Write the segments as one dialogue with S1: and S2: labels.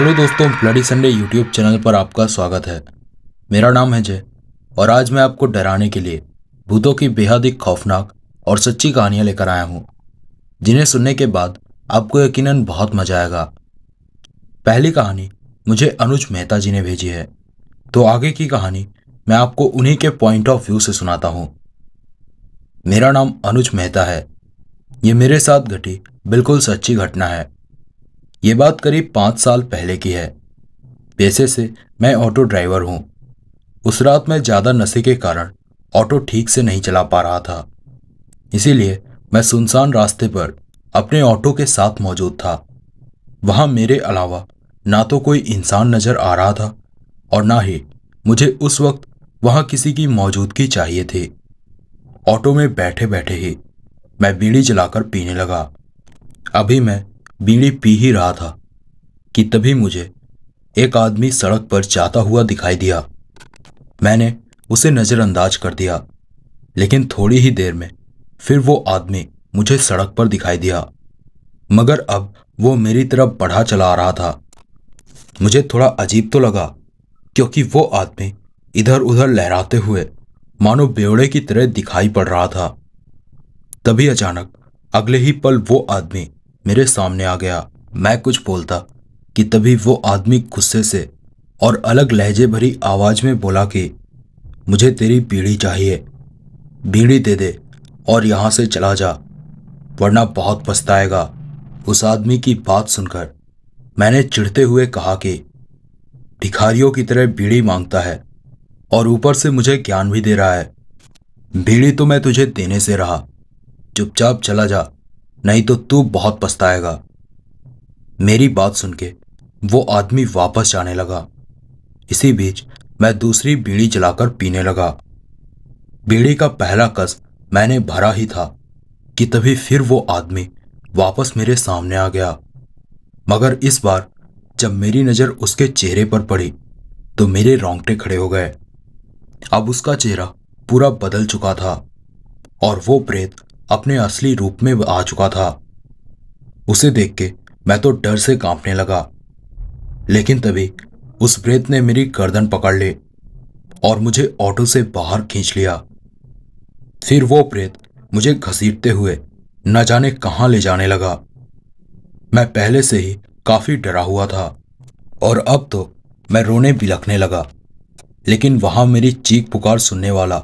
S1: hello दोस्तों bloody Sunday YouTube channel पर आपका स्वागत है मेरा नाम है जय और आज मैं आपको डराने के लिए भूतों की बेहद ही खौफनाक और सच्ची कहानियां लेकर आया हूं जिन्हें सुनने के बाद आपको यकीनन बहुत मजा आएगा पहली कहानी मुझे अनुज मेहता जी ने भेजी है तो आगे की कहानी मैं आपको उन्हीं के पॉइंट ऑफ व्यू से सुनाता हूँ मेरा नाम अनुज मेहता है ये मेरे साथ घटी बिल्कुल सच्ची घटना है ये बात करीब पाँच साल पहले की है पैसे से मैं ऑटो ड्राइवर हूँ उस रात मैं ज़्यादा नशे के कारण ऑटो ठीक से नहीं चला पा रहा था इसीलिए मैं सुनसान रास्ते पर अपने ऑटो के साथ मौजूद था वहाँ मेरे अलावा ना तो कोई इंसान नज़र आ रहा था और ना ही मुझे उस वक्त वहाँ किसी की मौजूदगी चाहिए थी ऑटो में बैठे बैठे ही मैं बीड़ी जलाकर पीने लगा अभी मैं बीड़ी पी ही रहा था कि तभी मुझे एक आदमी सड़क पर जाता हुआ दिखाई दिया मैंने उसे नज़रअंदाज कर दिया लेकिन थोड़ी ही देर में फिर वो आदमी मुझे सड़क पर दिखाई दिया मगर अब वो मेरी तरफ बढ़ा चला आ रहा था मुझे थोड़ा अजीब तो लगा क्योंकि वो आदमी इधर उधर लहराते हुए मानो बेवड़े की तरह दिखाई पड़ रहा था तभी अचानक अगले ही पल वो आदमी मेरे सामने आ गया मैं कुछ बोलता कि तभी वो आदमी गुस्से से और अलग लहजे भरी आवाज में बोला कि मुझे तेरी बीड़ी चाहिए बीड़ी दे दे और यहां से चला जा वरना बहुत पछताएगा उस आदमी की बात सुनकर मैंने चिढ़ते हुए कहा कि भिखारियों की तरह बीड़ी मांगता है और ऊपर से मुझे ज्ञान भी दे रहा है बीड़ी तो मैं तुझे देने से रहा चुपचाप चला जा नहीं तो तू बहुत पछताएगा मेरी बात सुन के वो आदमी वापस जाने लगा इसी बीच मैं दूसरी बीड़ी जलाकर पीने लगा बीड़ी का पहला कस मैंने भरा ही था कि तभी फिर वो आदमी वापस मेरे सामने आ गया मगर इस बार जब मेरी नज़र उसके चेहरे पर पड़ी तो मेरे रोंगटे खड़े हो गए अब उसका चेहरा पूरा बदल चुका था और वो प्रेत अपने असली रूप में आ चुका था उसे देख के मैं तो डर से कांपने लगा लेकिन तभी उस प्रेत ने मेरी गर्दन पकड़ ली और मुझे ऑटो से बाहर खींच लिया फिर वो प्रेत मुझे घसीटते हुए न जाने कहाँ ले जाने लगा मैं पहले से ही काफी डरा हुआ था और अब तो मैं रोने बिलखने लगा लेकिन वहां मेरी चीख पुकार सुनने वाला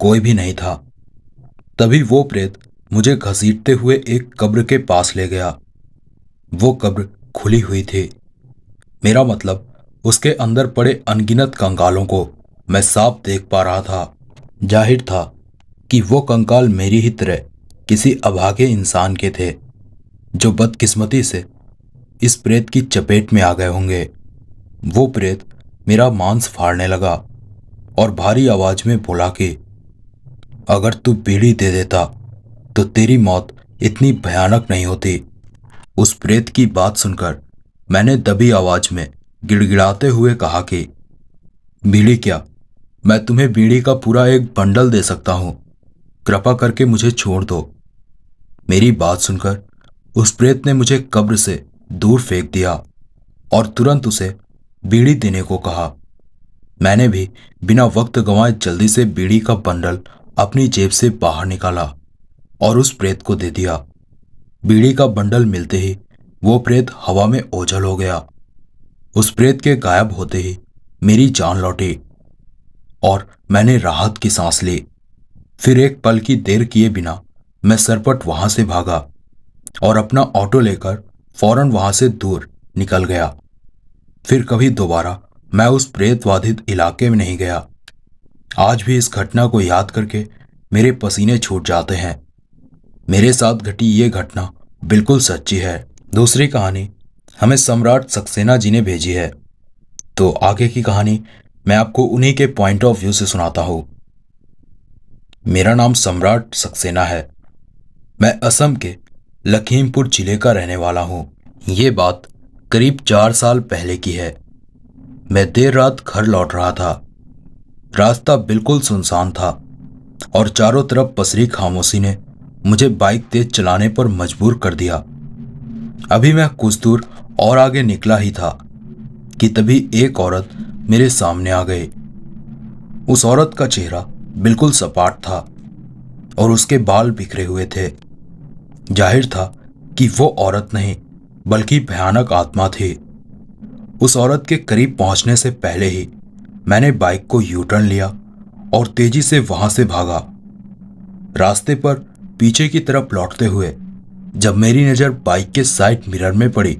S1: कोई भी नहीं था तभी वो प्रेत मुझे घसीटते हुए एक कब्र के पास ले गया वो कब्र खुली हुई थी मेरा मतलब उसके अंदर पड़े अनगिनत कंकालों को मैं साफ देख पा रहा था जाहिर था कि वो कंकाल मेरी ही तरह किसी अभागे इंसान के थे जो बदकिस्मती से इस प्रेत की चपेट में आ गए होंगे वो प्रेत मेरा मांस फाड़ने लगा और भारी आवाज में बोला कि अगर तू बीड़ी दे देता तो तेरी मौत इतनी भयानक नहीं होती उस प्रेत की बात सुनकर मैंने दबी आवाज में गिड़गिड़ाते हुए कहा कि बीड़ी क्या मैं तुम्हें बीड़ी का पूरा एक बंडल दे सकता हूँ कृपा करके मुझे छोड़ दो मेरी बात सुनकर उस प्रेत ने मुझे कब्र से दूर फेंक दिया और तुरंत उसे बीड़ी देने को कहा मैंने भी बिना वक्त गंवाए जल्दी से बीड़ी का बंडल अपनी जेब से बाहर निकाला और उस प्रेत को दे दिया बीड़ी का बंडल मिलते ही वो प्रेत हवा में ओझल हो गया उस प्रेत के गायब होते ही मेरी जान लौटी और मैंने राहत की सांस ली फिर एक पल की देर किए बिना मैं सरपट वहां से भागा और अपना ऑटो लेकर फौरन वहां से दूर निकल गया फिर कभी दोबारा मैं उस प्रेतवाधित इलाके में नहीं गया आज भी इस घटना को याद करके मेरे पसीने छूट जाते हैं मेरे साथ घटी ये घटना बिल्कुल सच्ची है दूसरी कहानी हमें सम्राट सक्सेना जी ने भेजी है तो आगे की कहानी मैं आपको उन्हीं के पॉइंट ऑफ व्यू से सुनाता हूं मेरा नाम सम्राट सक्सेना है मैं असम के लखीमपुर जिले का रहने वाला हूँ ये बात करीब चार साल पहले की है मैं देर रात घर लौट रहा था रास्ता बिल्कुल सुनसान था और चारों तरफ पसरी खामोशी ने मुझे बाइक तेज चलाने पर मजबूर कर दिया अभी मैं कुछ दूर और आगे निकला ही था कि तभी एक औरत मेरे सामने आ गई उस औरत का चेहरा बिल्कुल सपाट था और उसके बाल बिखरे हुए थे जाहिर था कि वो औरत नहीं बल्कि भयानक आत्मा थी उस औरत के करीब पहुंचने से पहले ही मैंने बाइक को यू टर्न लिया और तेजी से वहां से भागा रास्ते पर पीछे की तरफ लौटते हुए जब मेरी नज़र बाइक के साइड मिरर में पड़ी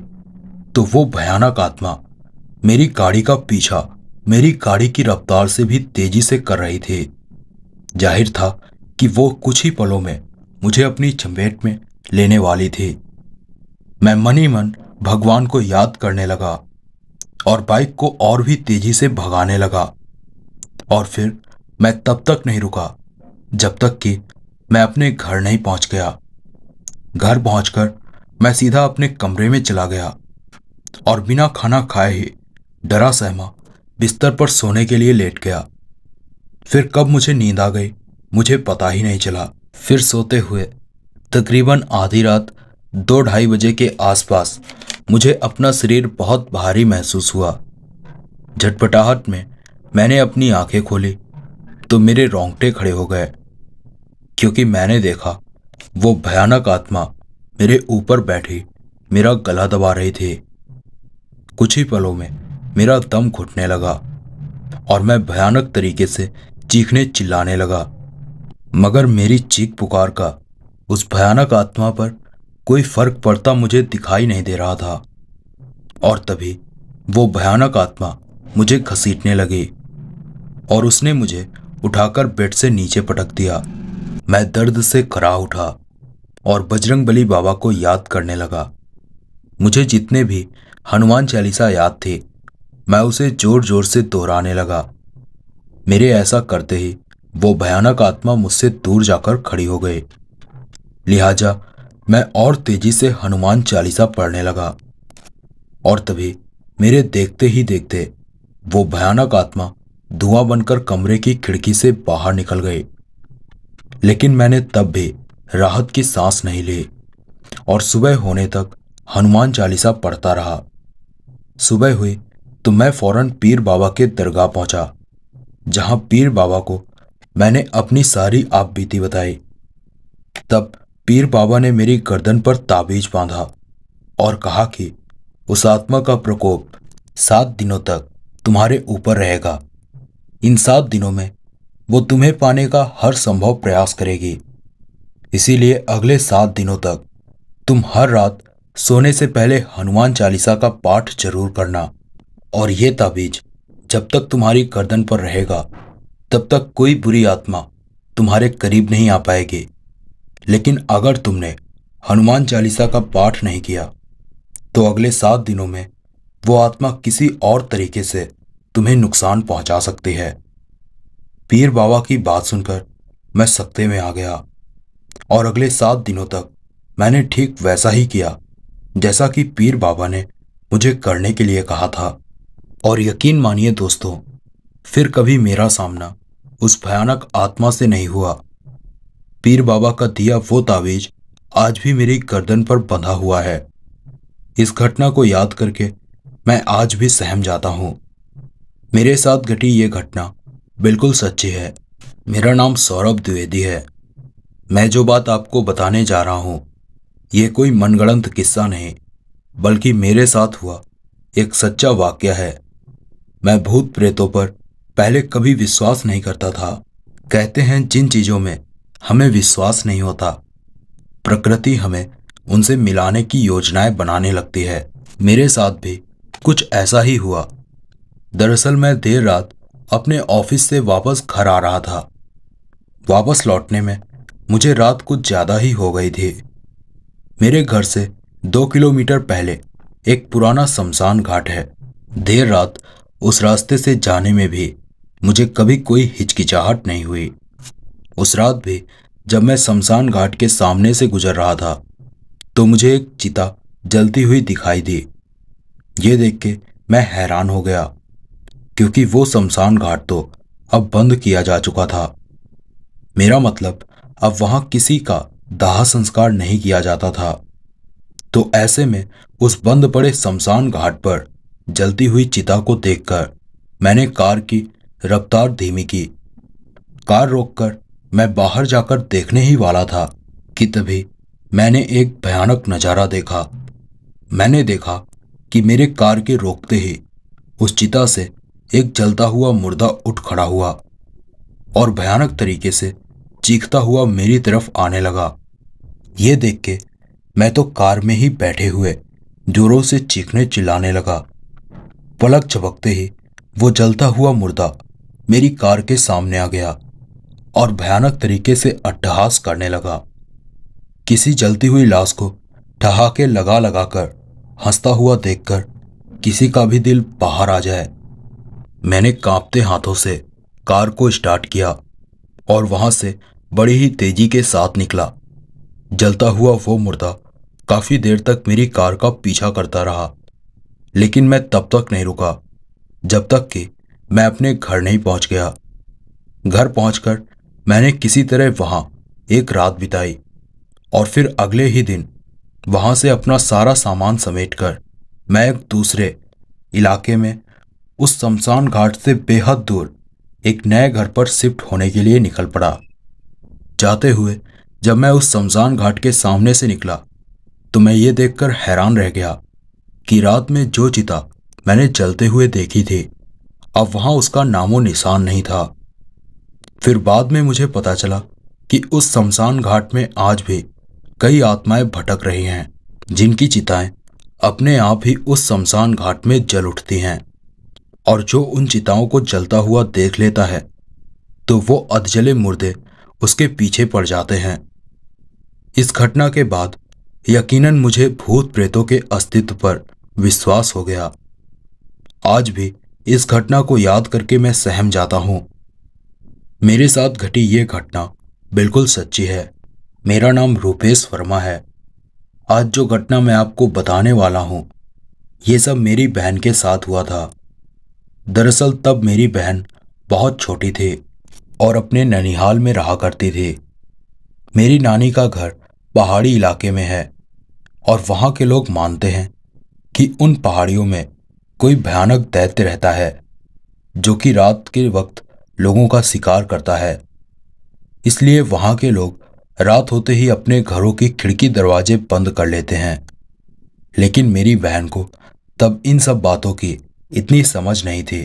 S1: तो वो भयानक आत्मा मेरी गाड़ी का पीछा मेरी गाड़ी की रफ्तार से भी तेजी से कर रही थी जाहिर था कि वो कुछ ही पलों में मुझे अपनी चपेट में लेने वाली थी मैं मन ही मन भगवान को याद करने लगा और बाइक को और भी तेजी से भगाने लगा और फिर मैं तब तक नहीं रुका जब तक कि मैं अपने घर नहीं पहुंच गया घर पहुंचकर मैं सीधा अपने कमरे में चला गया और बिना खाना खाए ही डरा सहमा बिस्तर पर सोने के लिए लेट गया फिर कब मुझे नींद आ गई मुझे पता ही नहीं चला फिर सोते हुए तकरीबन आधी रात दो ढाई बजे के आसपास मुझे अपना शरीर बहुत भारी महसूस हुआ झटपटाहट में मैंने अपनी आंखें खोली तो मेरे रोंगटे खड़े हो गए क्योंकि मैंने देखा वो भयानक आत्मा मेरे ऊपर बैठी मेरा गला दबा रही थी कुछ ही पलों में मेरा दम घुटने लगा और मैं भयानक तरीके से चीखने चिल्लाने लगा मगर मेरी चीख पुकार का उस भयानक आत्मा पर कोई फर्क पड़ता मुझे दिखाई नहीं दे रहा था और तभी वो भयानक आत्मा मुझे घसीटने लगी और उसने मुझे उठाकर बेड से नीचे पटक दिया मैं दर्द से खड़ा उठा और बजरंग बली बाबा को याद करने लगा मुझे जितने भी हनुमान चालीसा याद थे मैं उसे जोर जोर से दोहराने लगा मेरे ऐसा करते ही वो भयानक आत्मा मुझसे दूर जाकर खड़ी हो गई लिहाजा मैं और तेजी से हनुमान चालीसा पढ़ने लगा और तभी मेरे देखते ही देखते वो भयानक आत्मा धुआं बनकर कमरे की खिड़की से बाहर निकल गई लेकिन मैंने तब भी राहत की सांस नहीं ली और सुबह होने तक हनुमान चालीसा पढ़ता रहा सुबह हुई तो मैं फौरन पीर बाबा के दरगाह पहुंचा जहां पीर बाबा को मैंने अपनी सारी आप बीती बताई तब पीर बाबा ने मेरी गर्दन पर ताबीज बांधा और कहा कि उस आत्मा का प्रकोप सात दिनों तक तुम्हारे ऊपर रहेगा इन सात दिनों में वो तुम्हें पाने का हर संभव प्रयास करेगी इसीलिए अगले सात दिनों तक तुम हर रात सोने से पहले हनुमान चालीसा का पाठ जरूर करना और ये ताबीज जब तक तुम्हारी गर्दन पर रहेगा तब तक कोई बुरी आत्मा तुम्हारे करीब नहीं आ पाएगी लेकिन अगर तुमने हनुमान चालीसा का पाठ नहीं किया तो अगले सात दिनों में वो आत्मा किसी और तरीके से तुम्हें नुकसान पहुंचा सकती है पीर बाबा की बात सुनकर मैं सत्ते में आ गया और अगले सात दिनों तक मैंने ठीक वैसा ही किया जैसा कि पीर बाबा ने मुझे करने के लिए कहा था और यकीन मानिए दोस्तों फिर कभी मेरा सामना उस भयानक आत्मा से नहीं हुआ पीर बाबा का दिया वो तावीज आज भी मेरी गर्दन पर बंधा हुआ है इस घटना को याद करके मैं आज भी सहम जाता हूँ मेरे साथ घटी ये घटना बिल्कुल सच्ची है मेरा नाम सौरभ द्विवेदी है मैं जो बात आपको बताने जा रहा हूँ ये कोई मनगणंत किस्सा नहीं बल्कि मेरे साथ हुआ एक सच्चा वाक्य है मैं भूत प्रेतों पर पहले कभी विश्वास नहीं करता था कहते हैं जिन चीज़ों में हमें विश्वास नहीं होता प्रकृति हमें उनसे मिलाने की योजनाएं बनाने लगती है मेरे साथ भी कुछ ऐसा ही हुआ दरअसल मैं देर रात अपने ऑफिस से वापस घर आ रहा था वापस लौटने में मुझे रात कुछ ज़्यादा ही हो गई थी मेरे घर से दो किलोमीटर पहले एक पुराना शमशान घाट है देर रात उस रास्ते से जाने में भी मुझे कभी कोई हिचकिचाहट नहीं हुई उस रात भी जब मैं शमशान घाट के सामने से गुजर रहा था तो मुझे एक चिता जलती हुई दिखाई दी ये देख के मैं हैरान हो गया क्योंकि वो शमशान घाट तो अब बंद किया जा चुका था मेरा मतलब अब वहां किसी का दाह संस्कार नहीं किया जाता था तो ऐसे में उस बंद पड़े शमशान घाट पर जलती हुई चिता को देखकर मैंने कार की रफ्तार धीमी की कार रोककर मैं बाहर जाकर देखने ही वाला था कि तभी मैंने एक भयानक नज़ारा देखा मैंने देखा कि मेरे कार के रोकते ही उस चिता से एक जलता हुआ मुर्दा उठ खड़ा हुआ और भयानक तरीके से चीखता हुआ मेरी तरफ आने लगा ये देख के मैं तो कार में ही बैठे हुए जोरों से चीखने चिल्लाने लगा पलक झपकते ही वो जलता हुआ मुर्दा मेरी कार के सामने आ गया और भयानक तरीके से अट्ठहास करने लगा किसी जलती हुई लाश को ठहाके लगा लगाकर हंसता हुआ देखकर किसी का भी दिल बाहर आ जाए मैंने कांपते हाथों से कार को स्टार्ट किया और वहां से बड़ी ही तेजी के साथ निकला जलता हुआ वो मुर्दा काफ़ी देर तक मेरी कार का पीछा करता रहा लेकिन मैं तब तक नहीं रुका जब तक कि मैं अपने घर नहीं पहुंच गया घर पहुंचकर मैंने किसी तरह वहां एक रात बिताई और फिर अगले ही दिन वहां से अपना सारा सामान समेटकर मैं एक दूसरे इलाके में उस शमशान घाट से बेहद दूर एक नए घर पर शिफ्ट होने के लिए निकल पड़ा जाते हुए जब मैं उस शमशान घाट के सामने से निकला तो मैं ये देखकर हैरान रह गया कि रात में जो चिता मैंने जलते हुए देखी थी अब वहां उसका नामो निशान नहीं था फिर बाद में मुझे पता चला कि उस शमशान घाट में आज भी कई आत्माएं भटक रही हैं जिनकी चिताएं अपने आप ही उस शमशान घाट में जल उठती हैं और जो उन चिताओं को जलता हुआ देख लेता है तो वो अधजले मुर्दे उसके पीछे पड़ जाते हैं इस घटना के बाद यकीनन मुझे भूत प्रेतों के अस्तित्व पर विश्वास हो गया आज भी इस घटना को याद करके मैं सहम जाता हूँ मेरे साथ घटी ये घटना बिल्कुल सच्ची है मेरा नाम रूपेश वर्मा है आज जो घटना मैं आपको बताने वाला हूँ ये सब मेरी बहन के साथ हुआ था दरअसल तब मेरी बहन बहुत छोटी थी और अपने ननिहाल में रहा करती थी मेरी नानी का घर पहाड़ी इलाके में है और वहाँ के लोग मानते हैं कि उन पहाड़ियों में कोई भयानक दैत्य रहता है जो कि रात के वक्त लोगों का शिकार करता है इसलिए वहां के लोग रात होते ही अपने घरों की खिड़की दरवाजे बंद कर लेते हैं लेकिन मेरी बहन को तब इन सब बातों की इतनी समझ नहीं थी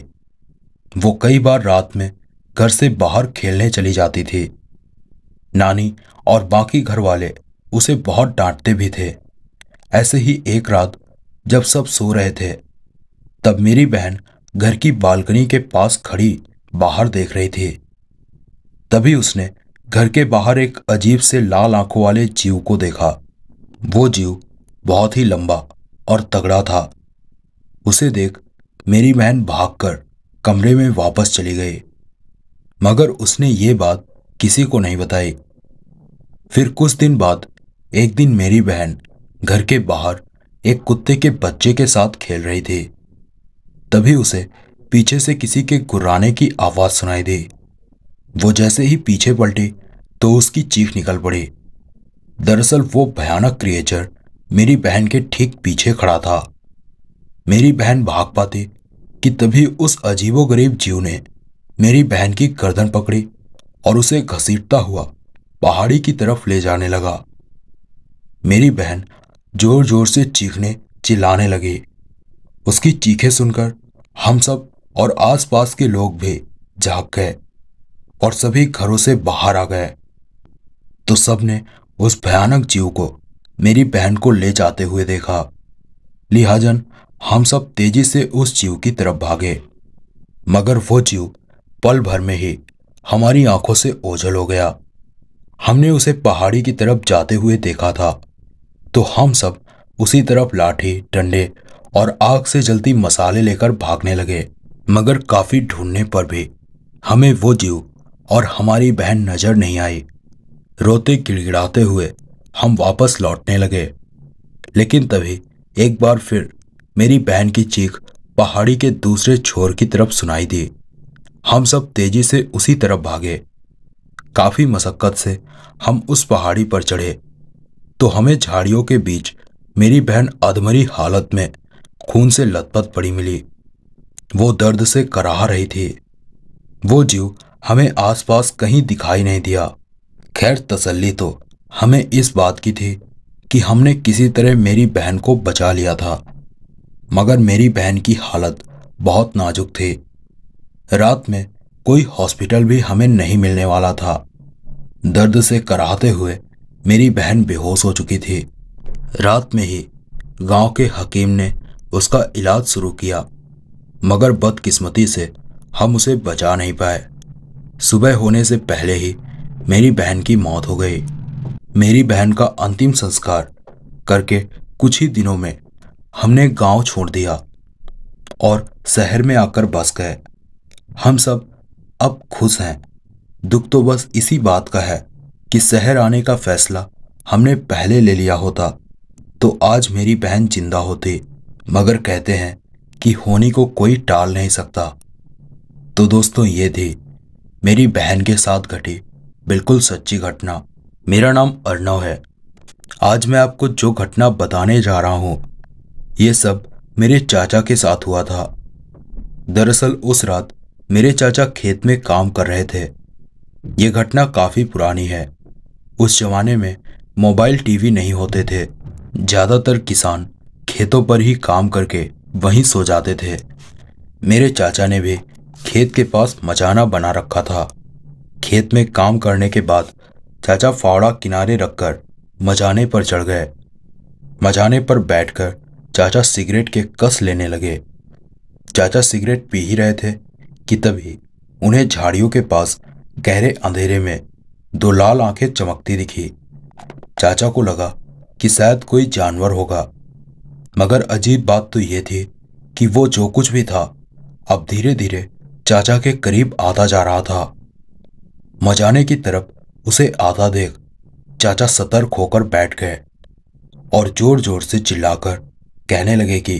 S1: वो कई बार रात में घर से बाहर खेलने चली जाती थी नानी और बाकी घर वाले उसे बहुत डांटते भी थे ऐसे ही एक रात जब सब सो रहे थे तब मेरी बहन घर की बालकनी के पास खड़ी बाहर देख रही थी तभी उसने घर के बाहर एक अजीब से लाल आंखों वाले जीव को देखा वो जीव बहुत ही लंबा और तगड़ा था उसे देख मेरी बहन भागकर कमरे में वापस चली गई मगर उसने ये बात किसी को नहीं बताई फिर कुछ दिन बाद एक दिन मेरी बहन घर के बाहर एक कुत्ते के बच्चे के साथ खेल रही थी तभी उसे पीछे से किसी के गुर्राने की आवाज़ सुनाई दी वो जैसे ही पीछे पलटे तो उसकी चीख निकल पड़ी दरअसल वो भयानक क्रिएचर मेरी बहन के ठीक पीछे खड़ा था मेरी बहन भाग पाते कि तभी उस अजीबोगरीब जीव ने मेरी बहन की गर्दन पकड़ी और उसे घसीटता हुआ पहाड़ी की तरफ ले जाने लगा मेरी बहन जोर जोर से चीखने चिल्लाने लगी उसकी चीखें सुनकर हम सब और आसपास के लोग भी जाग गए और सभी घरों से बाहर आ गए तो सबने उस भयानक जीव को मेरी बहन को ले जाते हुए देखा लिहाजन हम सब तेजी से उस जीव की तरफ भागे मगर वो जीव पल भर में ही हमारी आंखों से ओझल हो गया हमने उसे पहाड़ी की तरफ जाते हुए देखा था तो हम सब उसी तरफ लाठी डंडे और आग से जलती मसाले लेकर भागने लगे मगर काफी ढूंढने पर भी हमें वो जीव और हमारी बहन नजर नहीं आई रोते गिड़गिड़ाते हुए हम वापस लौटने लगे लेकिन तभी एक बार फिर मेरी बहन की चीख पहाड़ी के दूसरे छोर की तरफ सुनाई दी हम सब तेजी से उसी तरफ भागे काफी मशक्कत से हम उस पहाड़ी पर चढ़े तो हमें झाड़ियों के बीच मेरी बहन अधमरी हालत में खून से लतपत पड़ी मिली वो दर्द से कराह रही थी वो जीव हमें आसपास कहीं दिखाई नहीं दिया खैर तसल्ली तो हमें इस बात की थी कि हमने किसी तरह मेरी बहन को बचा लिया था मगर मेरी बहन की हालत बहुत नाजुक थी रात में कोई हॉस्पिटल भी हमें नहीं मिलने वाला था दर्द से कराहते हुए मेरी बहन बेहोश हो चुकी थी रात में ही गांव के हकीम ने उसका इलाज शुरू किया मगर बदकिस्मती से हम उसे बचा नहीं पाए सुबह होने से पहले ही मेरी बहन की मौत हो गई मेरी बहन का अंतिम संस्कार करके कुछ ही दिनों में हमने गांव छोड़ दिया और शहर में आकर बस गए हम सब अब खुश हैं दुख तो बस इसी बात का है कि शहर आने का फैसला हमने पहले ले लिया होता तो आज मेरी बहन जिंदा होती मगर कहते हैं कि होनी को कोई टाल नहीं सकता तो दोस्तों ये थी मेरी बहन के साथ घटी बिल्कुल सच्ची घटना मेरा नाम अर्णव है आज मैं आपको जो घटना बताने जा रहा हूँ ये सब मेरे चाचा के साथ हुआ था दरअसल उस रात मेरे चाचा खेत में काम कर रहे थे ये घटना काफ़ी पुरानी है उस जमाने में मोबाइल टीवी नहीं होते थे ज़्यादातर किसान खेतों पर ही काम करके वहीं सो जाते थे मेरे चाचा ने भी खेत के पास मचाना बना रखा था खेत में काम करने के बाद चाचा फावड़ा किनारे रखकर मचाने पर चढ़ गए मचाने पर बैठकर चाचा सिगरेट के कस लेने लगे चाचा सिगरेट पी ही रहे थे कि तभी उन्हें झाड़ियों के पास गहरे अंधेरे में दो लाल आंखें चमकती दिखी चाचा को लगा कि शायद कोई जानवर होगा मगर अजीब बात तो यह थी कि वो जो कुछ भी था अब धीरे धीरे चाचा के करीब आता जा रहा था मजाने की तरफ उसे आता देख चाचा सतर्क होकर बैठ गए और जोर जोर से चिल्लाकर कहने लगे कि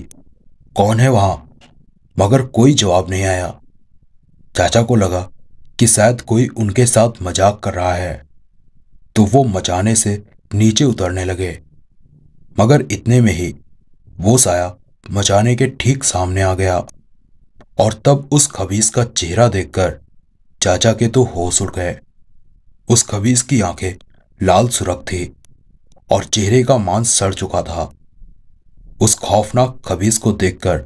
S1: कौन है वहां मगर कोई जवाब नहीं आया चाचा को लगा कि शायद कोई उनके साथ मजाक कर रहा है तो वो मचाने से नीचे उतरने लगे मगर इतने में ही वो साया मचाने के ठीक सामने आ गया और तब उस खबीस का चेहरा देखकर चाचा के तो होश उड़ गए उस खबीस की आंखें लाल सुरख थी और चेहरे का मांस सड़ चुका था उस खौफनाक खबीस को देखकर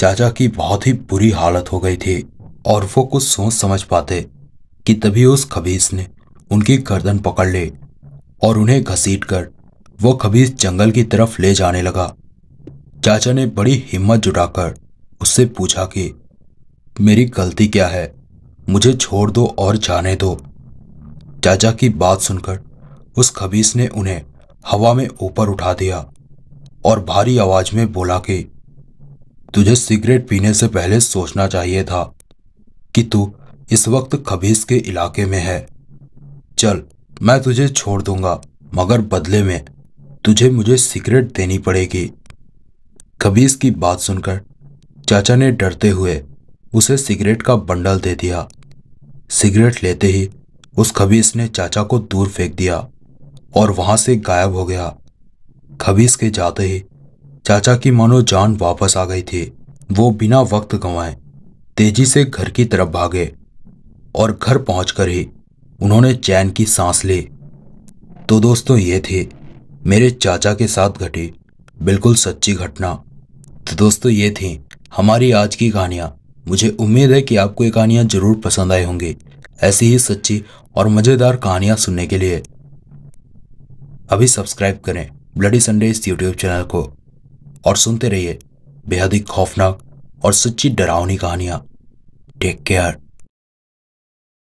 S1: चाचा की बहुत ही बुरी हालत हो गई थी और वो कुछ सोच समझ पाते कि तभी उस खबीस ने उनकी गर्दन पकड़ ली और उन्हें घसीट कर वो खबीस जंगल की तरफ ले जाने लगा चाचा ने बड़ी हिम्मत जुटाकर उससे पूछा कि मेरी गलती क्या है मुझे छोड़ दो और जाने दो चाचा की बात सुनकर उस खबीस ने उन्हें हवा में ऊपर उठा दिया और भारी आवाज में बोला कि तुझे सिगरेट पीने से पहले सोचना चाहिए था कि तू इस वक्त खबीस के इलाके में है चल मैं तुझे छोड़ दूंगा मगर बदले में तुझे मुझे सिगरेट देनी पड़ेगी खबीस की बात सुनकर चाचा ने डरते हुए उसे सिगरेट का बंडल दे दिया सिगरेट लेते ही उस खबीस ने चाचा को दूर फेंक दिया और वहां से गायब हो गया खबीस के जाते ही चाचा की मानो जान वापस आ गई थी वो बिना वक्त गंवाए तेजी से घर की तरफ भागे और घर पहुंचकर ही उन्होंने चैन की सांस ली तो दोस्तों ये थी मेरे चाचा के साथ घटी बिल्कुल सच्ची घटना तो दोस्तों ये थी हमारी आज की कहानियाँ मुझे उम्मीद है कि आपको ये कहानियाँ ज़रूर पसंद आई होंगी ऐसी ही सच्ची और मज़ेदार कहानियाँ सुनने के लिए अभी सब्सक्राइब करें ब्लडी संडे इस यूट्यूब चैनल को और सुनते रहिए बेहद ही खौफनाक और सच्ची डरावनी कहानियाँ टेक केयर